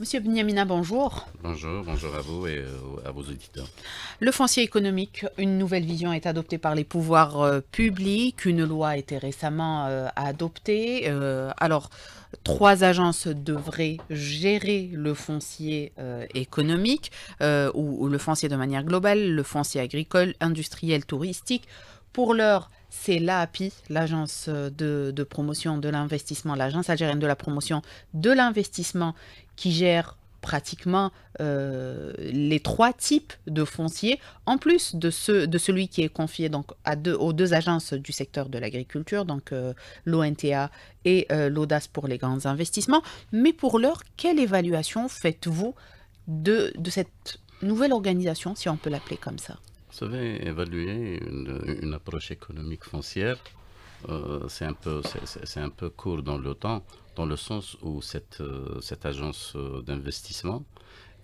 Monsieur Benyamina, bonjour. Bonjour, bonjour à vous et euh, à vos auditeurs. Le foncier économique, une nouvelle vision est adoptée par les pouvoirs euh, publics. Une loi a été récemment euh, adoptée. alors, trois agences devraient gérer le foncier économique ou, le foncier de manière globale, le foncier agricole, industriel, touristique. Pour l'heure, c'est l'API, l'agence de, de, promotion de l'investissement, l'agence algérienne de la promotion de l'investissement, qui gère pratiquement euh, les trois types de fonciers, en plus de, de celui qui est confié donc, à deux, aux deux agences du secteur de l'agriculture, donc euh, l'ONTA et euh, l'ODAS pour les grands investissements. Mais pour l'heure, quelle évaluation faites-vous de, cette nouvelle organisation, si on peut l'appeler comme ça Vous savez, évaluer une, approche économique foncière, euh, c'est un, un peu court dans le temps dans le sens où cette, euh, cette agence euh, d'investissement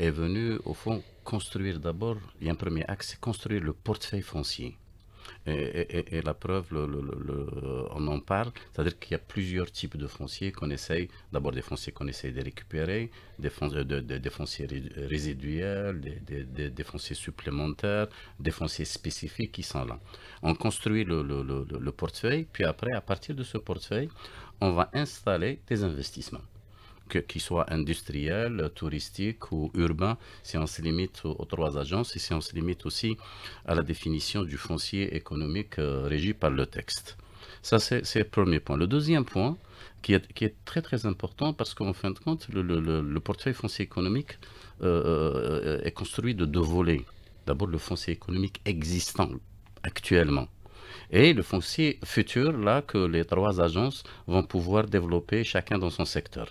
est venue, au fond, construire d'abord, il y a un premier axe, construire le portefeuille foncier. Et, la preuve, le, on en parle, c'est-à-dire qu'il y a plusieurs types de fonciers qu'on essaye, d'abord des fonciers qu'on essaye de récupérer, des, euh, fonciers, résiduels, des, fonciers supplémentaires, des fonciers spécifiques qui sont là. On construit le portefeuille, puis après, à partir de ce portefeuille, on va installer des investissements qu'ils soit soient industriels, touristiques ou urbain, si on se limite aux trois agences et si on se limite aussi à la définition du foncier économique euh, régi par le texte. Ça, c'est le premier point. Le deuxième point, qui est, très très important, parce qu'en fin de compte, le, portefeuille foncier économique euh, euh, est construit de deux volets. D'abord, le foncier économique existant actuellement. Et le foncier futur, là, que les trois agences vont pouvoir développer chacun dans son secteur.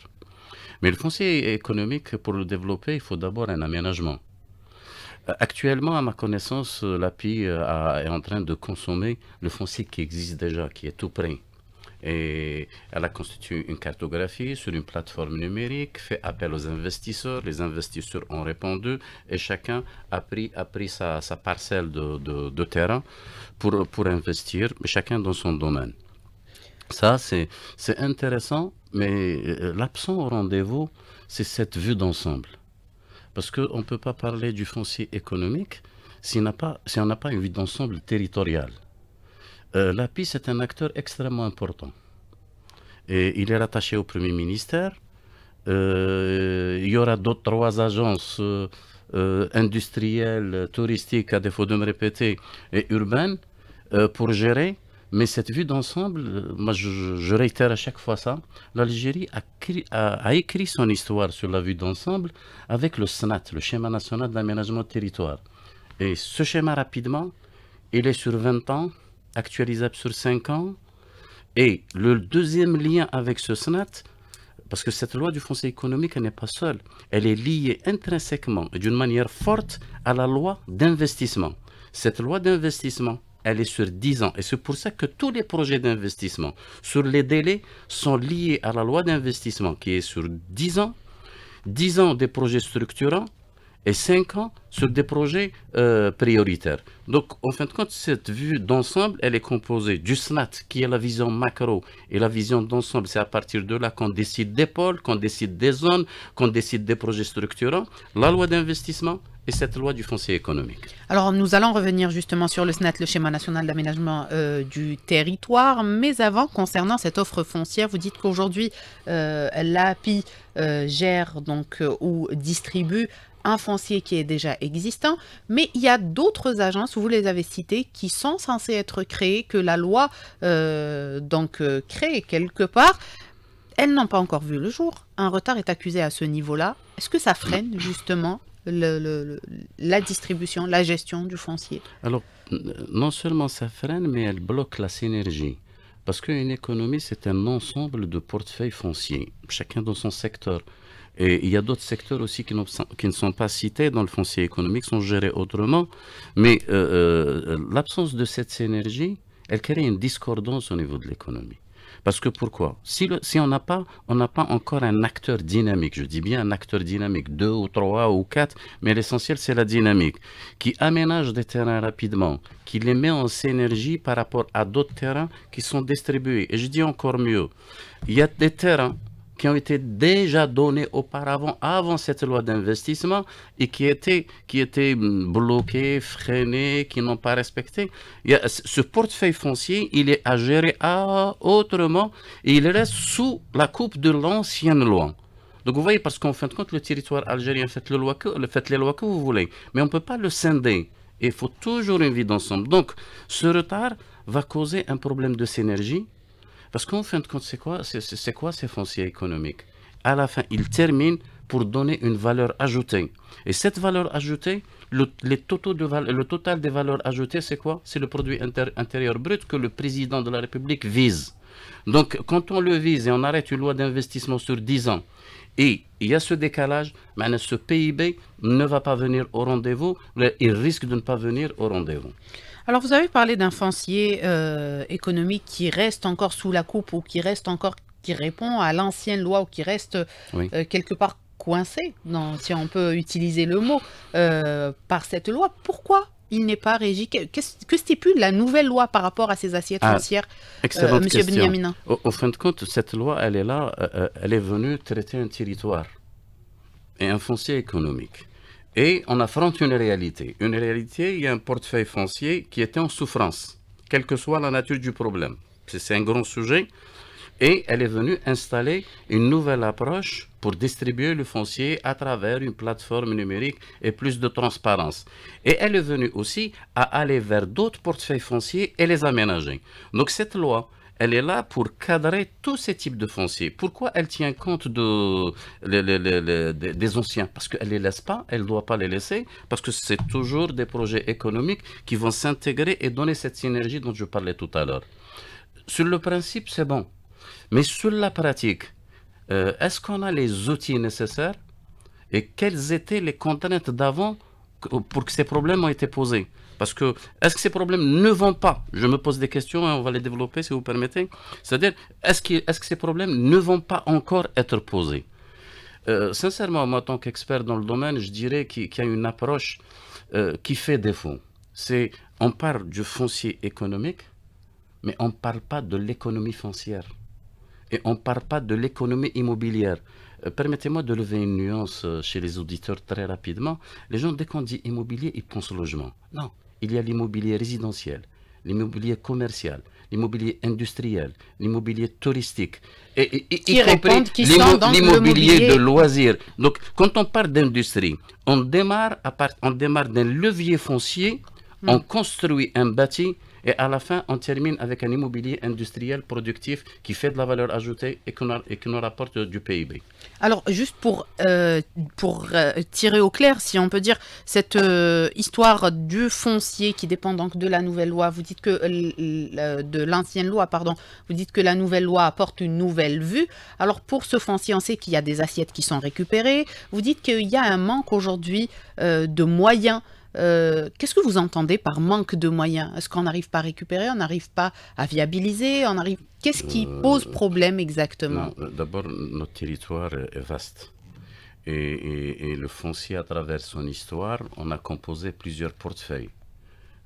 Mais le foncier économique, pour le développer, il faut d'abord un aménagement. Euh, actuellement, à ma connaissance, euh, l'API euh, est en train de consommer le foncier qui existe déjà, qui est tout prêt. Et elle a constitué une cartographie sur une plateforme numérique, fait appel aux investisseurs, les investisseurs ont répondu et chacun a pris, a pris sa, parcelle de, terrain pour, pour investir, chacun dans son domaine. Ça, c'est intéressant mais euh, l'absent au rendez-vous, c'est cette vue d'ensemble. Parce qu'on ne peut pas parler du foncier économique si on n'a pas, une vue d'ensemble territoriale. Euh, la PIS est un acteur extrêmement important. Et il est rattaché au Premier ministère. Euh, il y aura d'autres trois agences industrielles, touristiques, à défaut de me répéter, et urbaines, pour gérer mais cette vue d'ensemble, euh, moi je, réitère à chaque fois ça, l'Algérie a, écrit son histoire sur la vue d'ensemble avec le SNAT, le schéma national d'aménagement de territoire. Et ce schéma rapidement, il est sur 20 ans, actualisable sur 5 ans. Et le deuxième lien avec ce SNAT, parce que cette loi du foncier économique n'est pas seule, elle est liée intrinsèquement et d'une manière forte à la loi d'investissement. Cette loi d'investissement, elle est sur 10 ans. Et c'est pour ça que tous les projets d'investissement sur les délais sont liés à la loi d'investissement qui est sur 10 ans, 10 ans des projets structurants et 5 ans sur des projets euh, prioritaires. Donc, en fin de compte, cette vue d'ensemble, elle est composée du SNAT, qui est la vision macro, et la vision d'ensemble, c'est à partir de là qu'on décide des pôles, qu'on décide des zones, qu'on décide des projets structurants, la loi d'investissement, et cette loi du foncier économique. Alors nous allons revenir justement sur le SNAT, le schéma national d'aménagement euh, du territoire, mais avant, concernant cette offre foncière, vous dites qu'aujourd'hui euh, l'API euh, gère donc ou distribue un foncier qui est déjà existant, mais il y a d'autres agences, vous les avez citées, qui sont censées être créées, que la loi donc crée quelque part. Elles n'ont pas encore vu le jour. Un retard est accusé à ce niveau-là. Est-ce que ça freine justement la distribution, la gestion du foncier Alors, non seulement ça freine, mais elle bloque la synergie. Parce qu'une économie, c'est un ensemble de portefeuilles fonciers, chacun dans son secteur. Et il y a d'autres secteurs aussi qui, qui, ne sont pas cités dans le foncier économique, sont gérés autrement. Mais euh, euh, l'absence de cette synergie, elle crée une discordance au niveau de l'économie. Parce que pourquoi si, on n'a pas, on pas encore un acteur dynamique, je dis bien un acteur dynamique, deux ou trois ou quatre, mais l'essentiel c'est la dynamique, qui aménage des terrains rapidement, qui les met en synergie par rapport à d'autres terrains qui sont distribués. Et je dis encore mieux, il y a des terrains qui ont été déjà donnés auparavant, avant cette loi d'investissement, et qui étaient, qui étaient hum, bloqués, freinés, qui n'ont pas respecté. ce portefeuille foncier, il est à gérer à autrement, et il reste sous la coupe de l'ancienne loi. Donc vous voyez, parce qu'en fin de compte, le territoire algérien, fait le loi que, faites les lois que vous voulez, mais on ne peut pas le scinder. Il faut toujours une vie d'ensemble. Donc ce retard va causer un problème de synergie parce qu'en fin de compte, c'est quoi, c'est quoi ces fonciers économiques À la fin, ils terminent pour donner une valeur ajoutée. Et cette valeur ajoutée, le, le total des valeurs ajoutées, c'est quoi C'est le produit intérieur brut que le président de la République vise. Donc, quand on le vise et on arrête une loi d'investissement sur 10 ans, et il y a ce décalage, mais ben, ce PIB ne va pas venir au rendez-vous, il risque de ne pas venir au rendez-vous. Alors, vous avez parlé d'un foncier euh, économique qui reste encore sous la coupe ou qui reste encore, qui répond à l'ancienne loi ou qui reste euh, quelque part coincé, si on peut utiliser le mot, euh, par cette loi. Pourquoi il n'est pas régi que, que, stipule la nouvelle loi par rapport à ces assiettes ah, foncières, M. Monsieur au, au, fin de compte, cette loi, elle est là, elle est venue traiter un territoire et un foncier économique. Et on affronte une réalité. Une réalité, il y a un portefeuille foncier qui était en souffrance, quelle que soit la nature du problème. C'est un grand sujet. Et elle est venue installer une nouvelle approche pour distribuer le foncier à travers une plateforme numérique et plus de transparence. Et elle est venue aussi à aller vers d'autres portefeuilles fonciers et les aménager. Donc cette loi, elle est là pour cadrer tous ces types de fonciers. Pourquoi elle tient compte de, des anciens Parce qu'elle ne les laisse pas, elle ne doit pas les laisser, parce que c'est toujours des projets économiques qui vont s'intégrer et donner cette synergie dont je parlais tout à l'heure. Sur le principe, c'est bon. Mais sur la pratique, euh, est-ce qu'on a les outils nécessaires et quelles étaient les contraintes d'avant pour que ces problèmes aient été posés parce que, est-ce que ces problèmes ne vont pas Je me pose des questions, hein, on va les développer si vous permettez. C'est-à-dire, est-ce que, ces problèmes ne vont pas encore être posés euh, Sincèrement, moi, en tant qu'expert dans le domaine, je dirais qu'il y a une approche euh, qui fait défaut. C'est, on parle du foncier économique, mais on ne parle pas de l'économie foncière. Et on ne parle pas de l'économie immobilière. Euh, permettez-moi de lever une nuance chez les auditeurs très rapidement. Les gens, dès qu'on dit immobilier, ils pensent logement. Non, il y a l'immobilier résidentiel, l'immobilier commercial, l'immobilier industriel, l'immobilier touristique, et, qui y compris l'immobilier de loisirs. Donc, quand on parle d'industrie, on démarre, démarre d'un levier foncier, hmm. on construit un bâti et à la fin, on termine avec un immobilier industriel productif qui fait de la valeur ajoutée et qui nous, rapporte du PIB. Alors, juste pour, euh, pour euh, tirer au clair, si on peut dire, cette euh, histoire du foncier qui dépend donc de la nouvelle loi, vous dites que de l'ancienne loi, pardon, vous dites que la nouvelle loi apporte une nouvelle vue. Alors, pour ce foncier, on sait qu'il y a des assiettes qui sont récupérées. Vous dites qu'il y a un manque aujourd'hui de moyens euh, qu'est-ce que vous entendez par manque de moyens Est-ce qu'on n'arrive pas à récupérer, on n'arrive pas à viabiliser, on arrive... Qu'est-ce qui euh, pose problème exactement euh, D'abord, notre territoire est vaste. et le foncier, à travers son histoire, on a composé plusieurs portefeuilles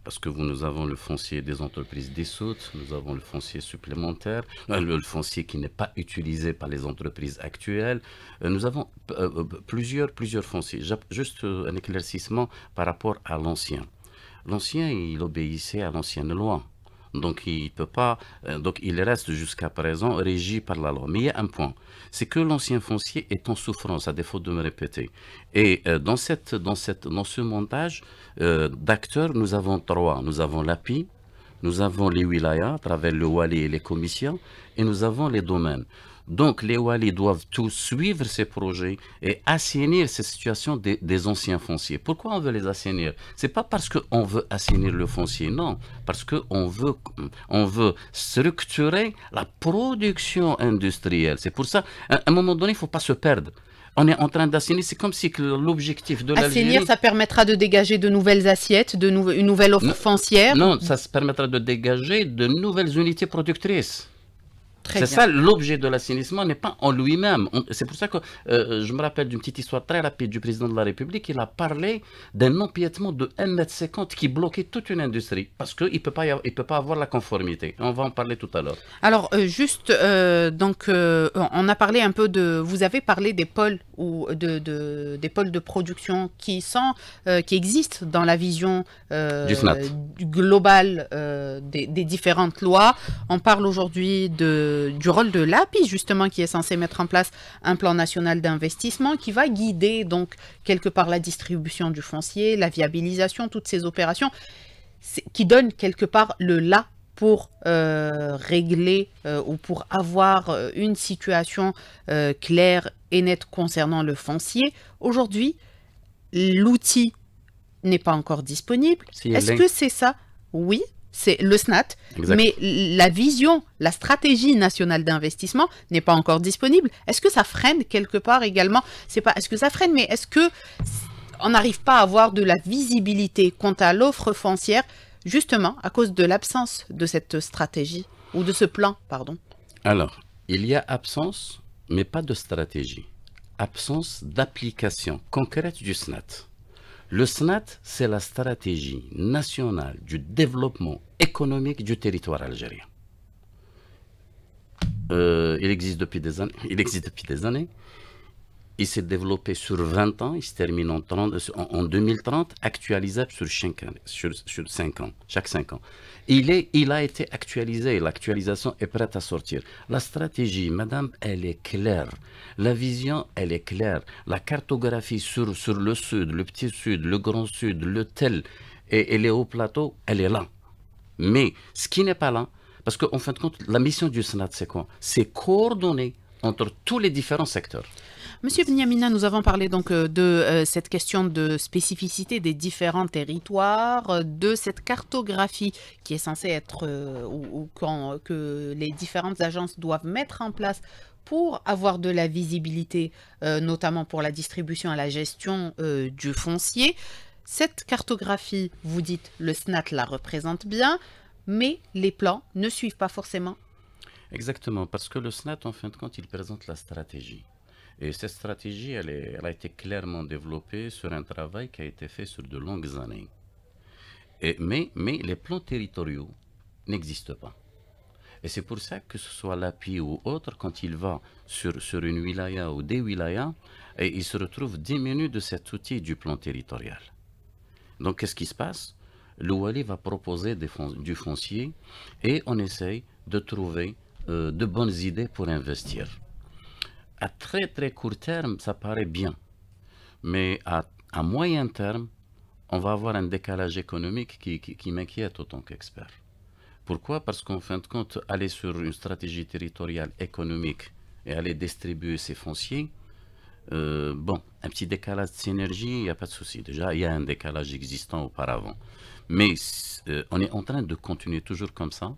parce que nous avons le foncier des entreprises dissoutes, nous avons le foncier supplémentaire, euh, le foncier qui n'est pas utilisé par les entreprises actuelles. Euh, nous avons euh, plusieurs, plusieurs fonciers. Juste un éclaircissement par rapport à l'ancien. L'ancien, il obéissait à l'ancienne loi. Donc il peut pas, euh, donc il reste jusqu'à présent régi par la loi. Mais il y a un point, c'est que l'ancien foncier est en souffrance, à défaut de me répéter. Et euh, dans, cette, dans, cette, ce montage euh, d'acteurs, nous avons trois. Nous avons l'API, nous avons les wilayas, à travers le wali et les commissions, et nous avons les domaines. Donc les walis doivent tous suivre ces projets et assainir ces situations des, anciens fonciers. Pourquoi on veut les assainir C'est pas parce qu'on veut assainir le foncier, non, parce qu'on veut, on veut structurer la production industrielle. C'est pour ça, à un moment donné, il faut pas se perdre on est en train d'assainir. C'est comme si l'objectif de l'Algérie... Assainir, ça permettra de dégager de nouvelles assiettes, de nouvelles une nouvelle offre foncière Non, ça se permettra de dégager de nouvelles unités productrices. C'est ça l'objet de l'assainissement n'est pas en lui-même. C'est pour ça que euh, je me rappelle d'une petite histoire très rapide du président de la République. Il a parlé d'un empiètement de 1,50 m qui bloquait toute une industrie parce qu'il ne peut, pas avoir, il peut pas avoir la conformité. On va en parler tout à l'heure. Alors, euh, juste, euh, donc, on a parlé un peu de. Vous avez parlé des pôles ou de, des pôles de production qui, sont, qui existent dans la vision globale des différentes lois. On parle aujourd'hui de du rôle de l'API, justement, qui est censé mettre en place un plan national d'investissement qui va guider, donc, quelque part, la distribution du foncier, la viabilisation, toutes ces opérations, qui donne quelque part le là pour euh, régler euh, ou pour avoir euh, une situation claire et nette concernant le foncier. Aujourd'hui, l'outil n'est pas encore disponible. Est-ce que c'est ça Oui, c'est le SNAT, mais la vision, la stratégie nationale d'investissement n'est pas encore disponible. Est-ce que ça freine quelque part également C'est pas est-ce que ça freine, mais est-ce que on n'arrive pas à avoir de la visibilité quant à l'offre foncière justement à cause de l'absence de cette stratégie ou de ce plan, pardon Alors, il y a absence, mais pas de stratégie. Absence d'application concrète du SNAT. Le SNAT, c'est la stratégie nationale du développement économique du territoire algérien. Euh, il, existe depuis des années, il existe depuis des années. Il s'est développé sur 20 ans, il se termine en, 2030, actualisable sur 5, ans, sur, ans, chaque 5 ans. Il, est, il a été actualisé, l'actualisation est prête à sortir. La stratégie, madame, elle est claire. La vision, elle est claire. La cartographie sur, sur le sud, le petit sud, le grand sud, le tel et, et les hauts plateaux, elle est là. Mais ce qui n'est pas là, parce qu'en fin de compte, la mission du Sénat, c'est quoi C'est coordonner entre tous les différents secteurs. Monsieur Benyamina, nous avons parlé donc euh, de euh, cette question de spécificité des différents territoires, euh, de cette cartographie qui est censée être ou, que les différentes agences doivent mettre en place pour avoir de la visibilité, notamment pour la distribution et la gestion du foncier. Cette cartographie, vous dites, le SNAT la représente bien, mais les plans ne suivent pas forcément. Exactement, parce que le SNAT, en fin de compte, il présente la stratégie. Et cette stratégie, elle, a été clairement développée sur un travail qui a été fait sur de longues années. Et, mais, les plans territoriaux n'existent pas. Et c'est pour ça que ce soit l'API ou autre, quand il va sur, une wilaya ou des wilayas, et il se retrouve diminué de cet outil du plan territorial. Donc qu'est-ce qui se passe Le va proposer des du foncier et on essaye de trouver euh, de bonnes idées pour investir. À très très court terme, ça paraît bien. Mais à, moyen terme, on va avoir un décalage économique qui, m'inquiète autant qu'expert. Pourquoi Parce qu'en fin de compte, aller sur une stratégie territoriale économique et aller distribuer ses fonciers, euh, bon, un petit décalage de synergie, il n'y a pas de souci. Déjà, il y a un décalage existant auparavant. Mais euh, on est en train de continuer toujours comme ça.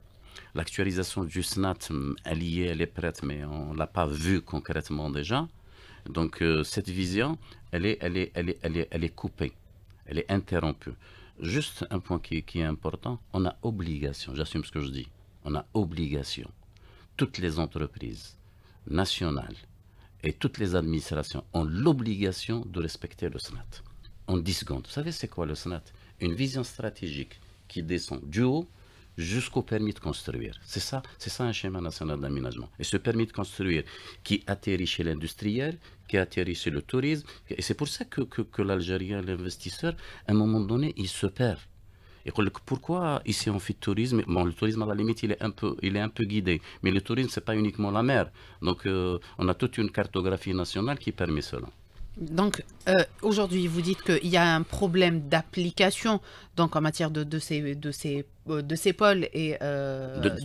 L'actualisation du SNAT, elle y est, elle est prête, mais on ne l'a pas vue concrètement déjà. Donc euh, cette vision, elle est, elle, est, elle, est, elle, est, elle est coupée, elle est interrompue. Juste un point qui, qui est important, on a obligation, j'assume ce que je dis, on a obligation, toutes les entreprises nationales, et toutes les administrations ont l'obligation de respecter le SNAT. En 10 secondes, vous savez c'est quoi le SNAT Une vision stratégique qui descend du haut jusqu'au permis de construire. C'est ça, c'est ça un schéma national d'aménagement. Et ce permis de construire qui atterrit chez l'industriel, qui atterrit chez le tourisme, et c'est pour ça que, que l'Algérien, l'investisseur, à un moment donné, il se perd pourquoi ici on fait tourisme bon le tourisme à la limite il est un peu il est un peu guidé mais le tourisme c'est pas uniquement la mer donc euh, on a toute une cartographie nationale qui permet cela donc euh, aujourd'hui vous dites qu'il y a un problème d'application donc en matière de, ces de ces de ces euh, pôles et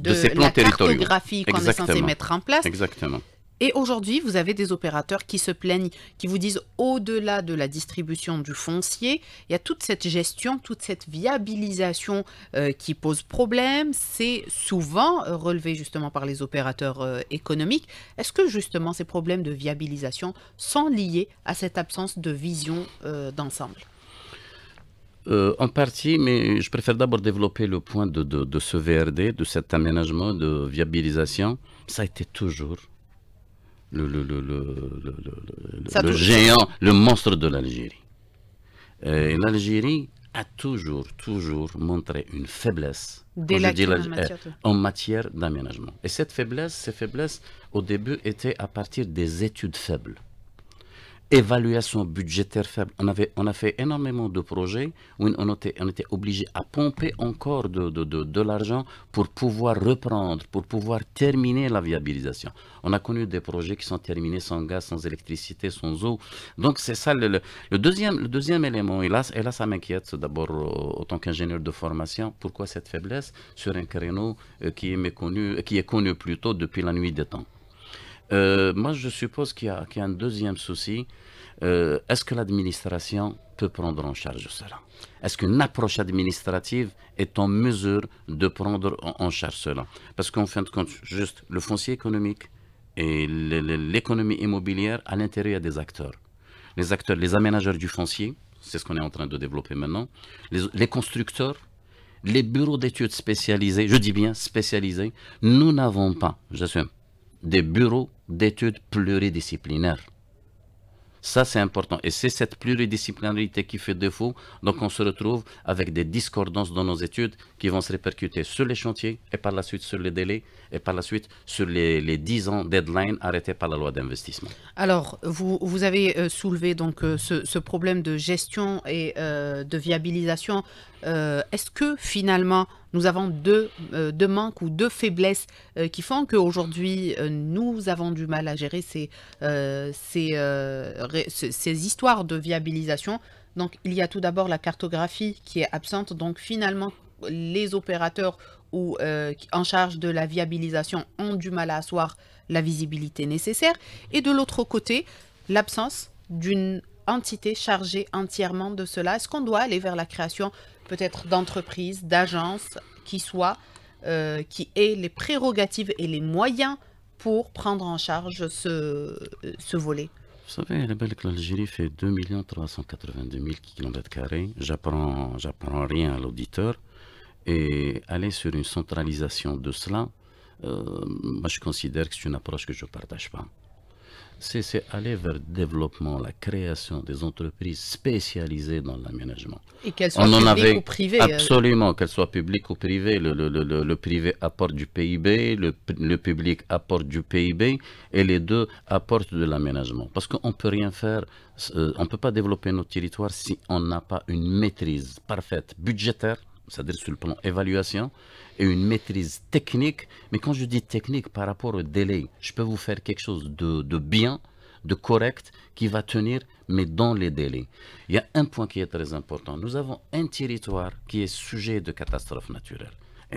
de, ces plans la cartographie qu'on est censé mettre en place exactement et aujourd'hui, vous avez des opérateurs qui se plaignent, qui vous disent au-delà de la distribution du foncier, il y a toute cette gestion, toute cette viabilisation euh, qui pose problème. C'est souvent euh, relevé justement par les opérateurs euh, économiques. Est-ce que justement ces problèmes de viabilisation sont liés à cette absence de vision d'ensemble en partie, mais je préfère d'abord développer le point de, de, ce VRD, de cet aménagement de viabilisation. Ça a été toujours le, géant, le monstre de l'Algérie. Euh, L'Algérie a toujours, toujours montré une faiblesse en, matière euh, en matière d'aménagement. Et cette faiblesse, ces faiblesses, au début, étaient à partir des études faibles évaluation budgétaire faible. On, avait, on a fait énormément de projets où on était, on était obligé à pomper encore de, l'argent pour pouvoir reprendre, pour pouvoir terminer la viabilisation. On a connu des projets qui sont terminés sans gaz, sans électricité, sans eau. Donc c'est ça le, deuxième, le deuxième élément. Et là, ça m'inquiète d'abord euh, en tant qu'ingénieur de formation. Pourquoi cette faiblesse sur un créneau euh, qui, est méconnu, qui est connu plutôt depuis la nuit des temps euh, moi, je suppose qu'il y, a un deuxième souci. Euh, est-ce que l'administration peut prendre en charge cela Est-ce qu'une approche administrative est en mesure de prendre en, charge cela Parce qu'en fin de compte, juste le foncier économique et l'économie immobilière à l'intérieur des acteurs. Les acteurs, les aménageurs du foncier, c'est ce qu'on est en train de développer maintenant, les constructeurs, les bureaux d'études spécialisés, je dis bien spécialisés, nous n'avons pas, j'assume, des bureaux d'études pluridisciplinaires. Ça, c'est important. Et c'est cette pluridisciplinarité qui fait défaut. Donc, on se retrouve avec des discordances dans nos études qui vont se répercuter sur les chantiers et par la suite sur les délais et par la suite sur les, les 10 ans deadline arrêtés par la loi d'investissement. Alors, vous, vous avez euh, soulevé donc euh, ce, problème de gestion et euh, de viabilisation. Est-ce que finalement, nous avons euh, deux, manques ou deux faiblesses euh, qui font qu'aujourd'hui, euh, nous avons du mal à gérer ces, ces, histoires de viabilisation. Donc, il y a tout d'abord la cartographie qui est absente. Donc, finalement, les opérateurs ou en charge de la viabilisation ont du mal à asseoir la visibilité nécessaire. Et de l'autre côté, l'absence d'une entité chargée entièrement de cela. Est-ce qu'on doit aller vers la création peut-être d'entreprise, d'agence, qui soit, euh, qui ait les prérogatives et les moyens pour prendre en charge ce, ce volet. Vous savez, l'Algérie fait 2 382 000 km. J'apprends, j'apprends rien à l'auditeur. Et aller sur une centralisation de cela, euh, moi je considère que c'est une approche que je ne partage pas c'est aller vers le développement, la création des entreprises spécialisées dans l'aménagement. Et qu'elles soient publiques ou privées. Euh. Absolument, qu'elles soient publiques ou privées. Le, privé apporte du PIB, le, public apporte du PIB, et les deux apportent de l'aménagement. Parce qu'on ne peut rien faire, euh, on ne peut pas développer nos territoires si on n'a pas une maîtrise parfaite budgétaire, c'est-à-dire sur le plan évaluation et une maîtrise technique. Mais quand je dis technique par rapport au délai, je peux vous faire quelque chose de, bien, de correct, qui va tenir, mais dans les délais. Il y a un point qui est très important. Nous avons un territoire qui est sujet de catastrophes naturelles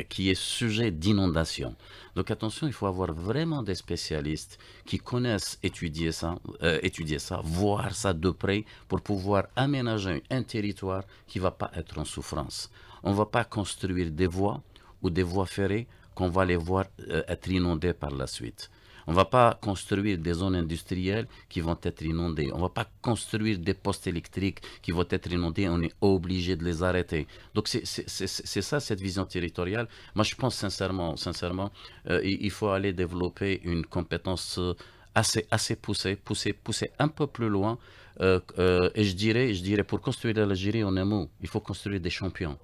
qui est sujet d'inondations. Donc attention, il faut avoir vraiment des spécialistes qui connaissent étudier ça, euh, étudier ça, voir ça de près pour pouvoir aménager un territoire qui ne va pas être en souffrance. On ne va pas construire des voies ou des voies ferrées qu'on va les voir euh, être inondées par la suite. On ne va pas construire des zones industrielles qui vont être inondées. On ne va pas construire des postes électriques qui vont être inondés. On est obligé de les arrêter. Donc c'est ça cette vision territoriale. Moi je pense sincèrement, sincèrement, euh, il faut aller développer une compétence euh, assez, assez poussée, poussée, poussée un peu plus loin. et je dirais, je dirais, pour construire l'Algérie on un mot, il faut construire des champions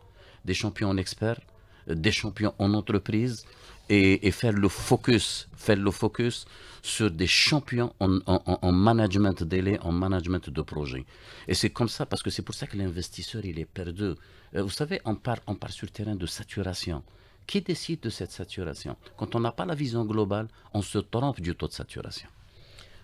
des champions en experts, des champions en entreprise et, faire le focus, faire le focus sur des champions en, management délai, en management de projet. Et c'est comme ça, parce que c'est pour ça que l'investisseur, il est perdu. Euh, vous savez, on part, on part sur le terrain de saturation. Qui décide de cette saturation Quand on n'a pas la vision globale, on se trompe du taux de saturation.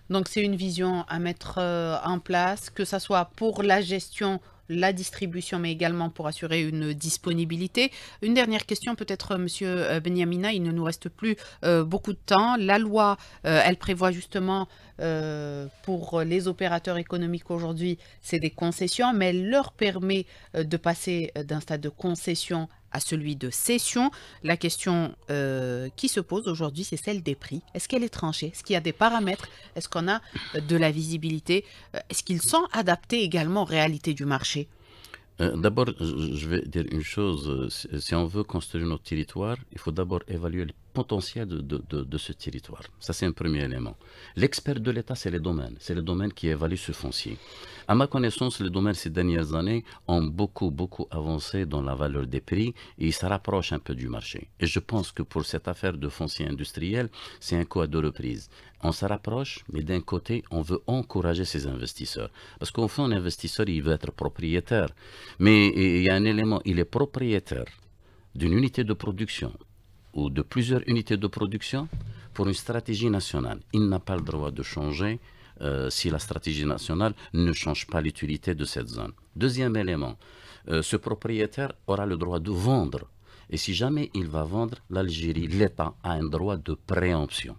Donc c'est une vision à mettre euh, en place, que ce soit pour la gestion la distribution, mais également pour assurer une disponibilité. Une dernière question, peut-être, euh, Monsieur euh, Benyamina, il ne nous reste plus euh, beaucoup de temps. La loi, elle prévoit justement pour les opérateurs économiques aujourd'hui, c'est des concessions, mais elle leur permet de passer d'un stade de concession à celui de cession. La question euh, qui se pose aujourd'hui, c'est celle des prix. Est-ce qu'elle est tranchée Est-ce qu'il y a des paramètres Est-ce qu'on a euh, de la visibilité euh, Est-ce qu'ils sont adaptés également aux réalités du marché D'abord, je vais dire une chose. Si on veut construire notre territoire, il faut d'abord évaluer le potentiel de, ce territoire. Ça, c'est un premier élément. L'expert de l'État, c'est les domaines. C'est le domaine qui évalue ce foncier. À ma connaissance, le domaine ces dernières années ont beaucoup, beaucoup avancé dans la valeur des prix et ça se un peu du marché. Et je pense que pour cette affaire de foncier industriel, c'est un coup à deux reprises. On se rapproche, mais d'un côté, on veut encourager ces investisseurs. Parce qu'au fond, un investisseur, il veut être propriétaire. Mais il y a un élément, il est propriétaire d'une unité de production, ou de plusieurs unités de production pour une stratégie nationale. Il n'a pas le droit de changer euh, si la stratégie nationale ne change pas l'utilité de cette zone. Deuxième élément, euh, ce propriétaire aura le droit de vendre. Et si jamais il va vendre, l'Algérie, l'État a un droit de préemption.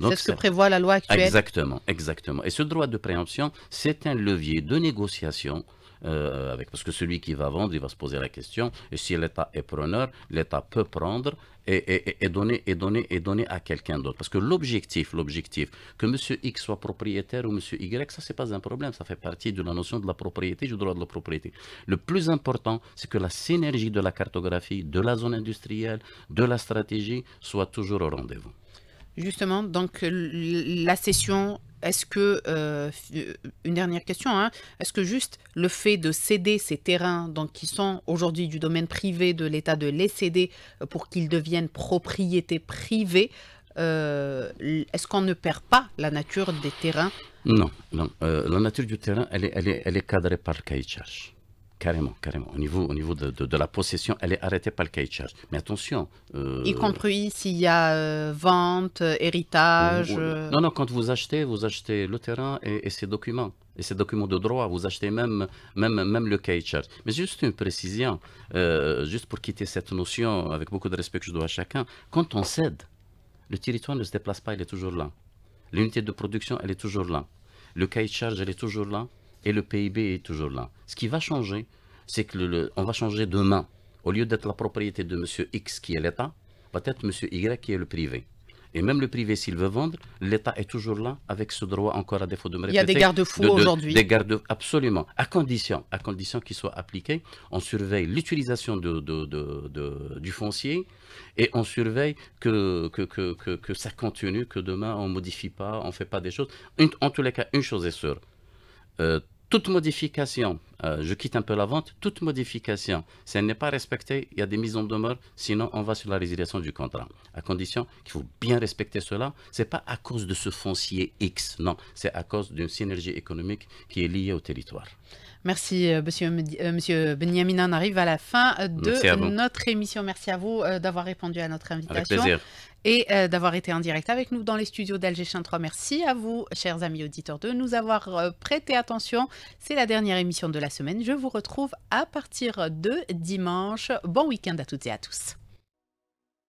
C'est ce que prévoit la loi actuelle. Exactement, exactement. Et ce droit de préemption, c'est un levier de négociation euh, parce que celui qui va vendre, il va se poser la question, et si l'État est preneur, l'État peut prendre et, et, donner, et, donner, et donner à quelqu'un d'autre. Parce que l'objectif, l'objectif, que M. X soit propriétaire ou M. Y, ça, c'est pas un problème, ça fait partie de la notion de la propriété, du droit de la propriété. Le plus important, c'est que la synergie de la cartographie, de la zone industrielle, de la stratégie, soit toujours au rendez-vous. Justement, donc la session est-ce que, euh, une dernière question, hein. est-ce que juste le fait de céder ces terrains donc, qui sont aujourd'hui du domaine privé de l'État, de les céder euh, pour qu'ils deviennent propriété privée, euh, est-ce qu'on ne perd pas la nature des terrains Non, non. la nature du terrain, elle est, elle est, elle est cadrée par le cahier Carrément, carrément. Au niveau, au niveau de, la possession, elle est arrêtée par le cahier charge. Mais attention. Euh, y compris s'il y a euh, vente, euh, héritage. Non, non, quand vous achetez, vous achetez le terrain et, ses documents. Et ses documents de droit, vous achetez même, même, même le cahier de charge. Mais juste une précision, juste pour quitter cette notion avec beaucoup de respect que je dois à chacun, quand on cède, le territoire ne se déplace pas, il est toujours là. L'unité de production, elle est toujours là. Le cahier charge, elle est toujours là et le PIB est toujours là. Ce qui va changer, c'est que le, on va changer demain. Au lieu d'être la propriété de M. X qui est l'État, peut être M. Y qui est le privé. Et même le privé, s'il veut vendre, l'État est toujours là avec ce droit, encore à défaut de me répéter. Il y a des garde-fous aujourd'hui. Des garde absolument. À condition, à condition qu'ils soient appliqués, on surveille l'utilisation du foncier et on surveille que que, ça continue, que demain on ne modifie pas, on ne fait pas des choses. en tous les cas, une chose est sûre. Euh, toute modification, euh, je quitte un peu la vente, toute modification, si elle n'est pas respectée, il y a des mises en demeure, sinon on va sur la résiliation du contrat. À condition qu'il faut bien respecter cela, ce n'est pas à cause de ce foncier X, non, c'est à cause d'une synergie économique qui est liée au territoire. Merci, euh, monsieur, euh, monsieur Benyamin. On arrive à la fin de notre émission. Merci à vous d'avoir répondu à notre invitation. Avec plaisir et euh, d'avoir été en direct avec nous dans les studios d'Alger 3. Merci à vous, chers amis auditeurs, de nous avoir euh, prêté attention. C'est la dernière émission de la semaine. Je vous retrouve à partir de dimanche. Bon week-end à toutes et à tous.